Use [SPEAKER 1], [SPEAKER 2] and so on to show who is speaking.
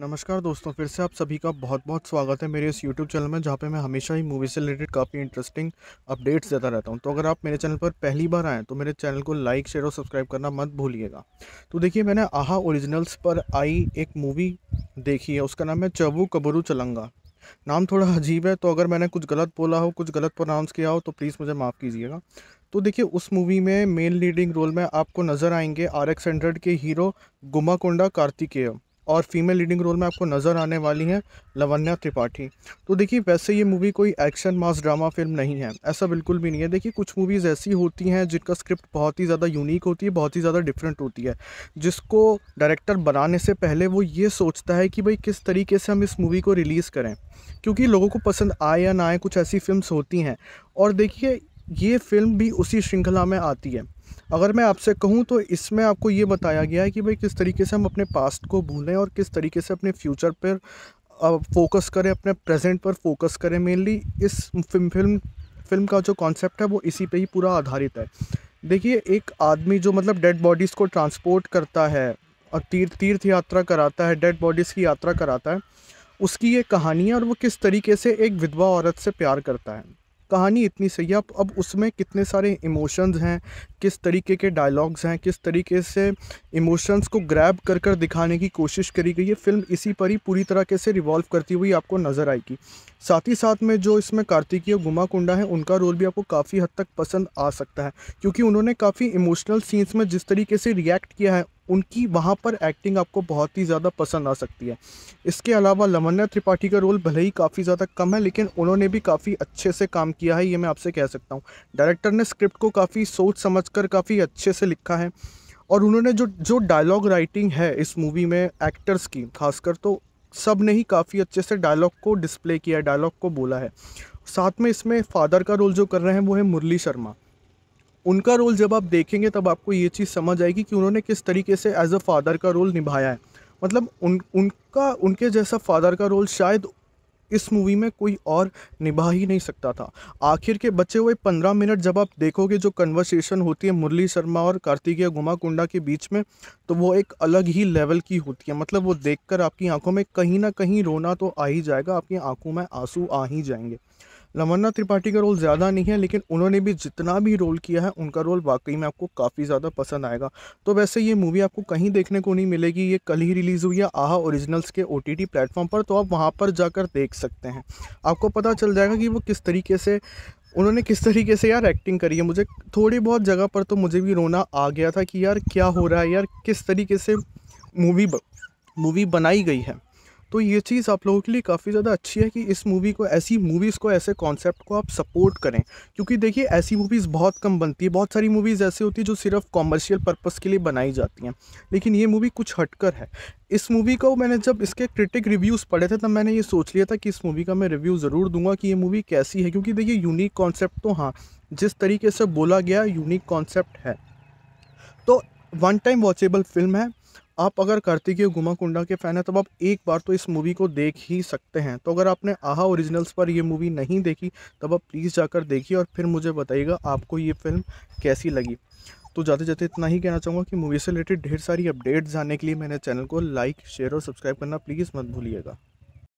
[SPEAKER 1] नमस्कार दोस्तों फिर से आप सभी का बहुत बहुत स्वागत है मेरे इस यूट्यूब चैनल में जहाँ पे मैं हमेशा ही मूवी से रिलेटेड काफ़ी इंटरेस्टिंग अपडेट्स देता रहता हूँ तो अगर आप मेरे चैनल पर पहली बार आएँ तो मेरे चैनल को लाइक शेयर और सब्सक्राइब करना मत भूलिएगा तो देखिए मैंने आहा ओरिजिनल्स पर आई एक मूवी देखी है उसका नाम है चबू कबरू चलंगा नाम थोड़ा अजीब है तो अगर मैंने कुछ गलत बोला हो कुछ गलत प्रोनाउंस किया हो तो प्लीज़ मुझे माफ़ कीजिएगा तो देखिए उस मूवी में मेन लीडिंग रोल में आपको नज़र आएंगे आर एक्स हंड्रेड के हीरो गुमाकोंडा कार्तिकेय और फीमेल लीडिंग रोल में आपको नज़र आने वाली हैं लवन्या त्रिपाठी तो देखिए वैसे ये मूवी कोई एक्शन मास ड्रामा फिल्म नहीं है ऐसा बिल्कुल भी नहीं है देखिए कुछ मूवीज़ ऐसी होती हैं जिनका स्क्रिप्ट बहुत ही ज़्यादा यूनिक होती है बहुत ही ज़्यादा डिफरेंट होती है जिसको डायरेक्टर बनाने से पहले वो ये सोचता है कि भाई किस तरीके से हम इस मूवी को रिलीज़ करें क्योंकि लोगों को पसंद आए या ना आए कुछ ऐसी फिल्म होती हैं और देखिए ये फिल्म भी उसी श्रृंखला में आती है अगर मैं आपसे कहूँ तो इसमें आपको ये बताया गया है कि भाई किस तरीके से हम अपने पास्ट को भूलें और किस तरीके से अपने फ्यूचर पर फोकस करें अपने प्रेजेंट पर फोकस करें मेनली इस फिल्म फिल्म फिल्म का जो कॉन्सेप्ट है वो इसी पे ही पूरा आधारित है देखिए एक आदमी जो मतलब डेड बॉडीज़ को ट्रांसपोर्ट करता है और तीर्थ तीर्थ यात्रा कराता है डेड बॉडीज़ की यात्रा कराता है उसकी ये कहानी है और वो किस तरीके से एक विधवा औरत से प्यार करता है कहानी इतनी सही है अब उसमें कितने सारे इमोशंस हैं किस तरीके के डायलॉग्स हैं किस तरीके से इमोशंस को ग्रैब कर कर दिखाने की कोशिश करी गई है फिल्म इसी पर ही पूरी तरह से रिवॉल्व करती हुई आपको नज़र आएगी साथ ही साथ में जो इसमें कार्तिकी और गुमा कुंडा है उनका रोल भी आपको काफ़ी हद तक पसंद आ सकता है क्योंकि उन्होंने काफ़ी इमोशनल सीन्स में जिस तरीके से रिएक्ट किया है उनकी वहाँ पर एक्टिंग आपको बहुत ही ज़्यादा पसंद आ सकती है इसके अलावा लमन्या त्रिपाठी का रोल भले ही काफ़ी ज़्यादा कम है लेकिन उन्होंने भी काफ़ी अच्छे से काम किया है ये मैं आपसे कह सकता हूँ डायरेक्टर ने स्क्रिप्ट को काफ़ी सोच समझ कर काफ़ी अच्छे से लिखा है और उन्होंने जो जो डायलॉग राइटिंग है इस मूवी में एक्टर्स की खासकर तो सब ने ही काफ़ी अच्छे से डायलॉग को डिस्प्ले किया है डायलॉग को बोला है साथ में इसमें फादर का रोल जो कर रहे हैं वो है मुरली शर्मा उनका रोल जब आप देखेंगे तब आपको ये चीज़ समझ आएगी कि उन्होंने किस तरीके से एज अ फादर का रोल निभाया है मतलब उन उनका उनके जैसा फादर का रोल शायद इस मूवी में कोई और निभा ही नहीं सकता था आखिर के बचे हुए पंद्रह मिनट जब आप देखोगे जो कन्वर्सेशन होती है मुरली शर्मा और कार्तिकेय गुमा कुंडा के बीच में तो वो एक अलग ही लेवल की होती है मतलब वो देखकर आपकी आंखों में कहीं ना कहीं रोना तो आ ही जाएगा आपकी आंखों में आंसू आ ही जाएंगे लमन्ना त्रिपाठी का रोल ज़्यादा नहीं है लेकिन उन्होंने भी जितना भी रोल किया है उनका रोल वाकई में आपको काफ़ी ज़्यादा पसंद आएगा तो वैसे ये मूवी आपको कहीं देखने को नहीं मिलेगी ये कल ही रिलीज़ हुई है आहा ओरिजिनल्स के ओ टी प्लेटफॉर्म पर तो आप वहाँ पर जाकर देख सकते हैं आपको पता चल जाएगा कि वो किस तरीके से उन्होंने किस तरीके से यार एक्टिंग करी है मुझे थोड़ी बहुत जगह पर तो मुझे भी रोना आ गया था कि यार क्या हो रहा है यार किस तरीके से मूवी मूवी बनाई गई है तो ये चीज़ आप लोगों के लिए काफ़ी ज़्यादा अच्छी है कि इस मूवी को ऐसी मूवीज़ को ऐसे कॉन्सेप्ट को आप सपोर्ट करें क्योंकि देखिए ऐसी मूवीज़ बहुत कम बनती है बहुत सारी मूवीज़ ऐसी होती है जो सिर्फ कॉमर्शियल पर्पज़ के लिए बनाई जाती हैं लेकिन ये मूवी कुछ हटकर है इस मूवी को मैंने जब इसके क्रिटिक रिव्यूज़ पढ़े थे तब मैंने ये सोच लिया था कि इस मूवी का मैं रिव्यू ज़रूर दूंगा कि ये मूवी कैसी है क्योंकि देखिए यूनिक कॉन्सेप्ट तो हाँ जिस तरीके से बोला गया यूनिक कॉन्सेप्ट है तो वन टाइम वॉचेबल फिल्म है आप अगर कार्तिकीय गुमा कुंडा के फ़ैन हैं तब आप एक बार तो इस मूवी को देख ही सकते हैं तो अगर आपने आहा ओरिजिनल्स पर यह मूवी नहीं देखी तब आप प्लीज़ जाकर देखिए और फिर मुझे बताइएगा आपको ये फिल्म कैसी लगी तो जाते जाते इतना ही कहना चाहूँगा कि मूवी से रिलेटेड ढेर सारी अपडेट्स जानने के लिए मैंने चैनल को लाइक शेयर और सब्सक्राइब करना प्लीज़ मत भूलिएगा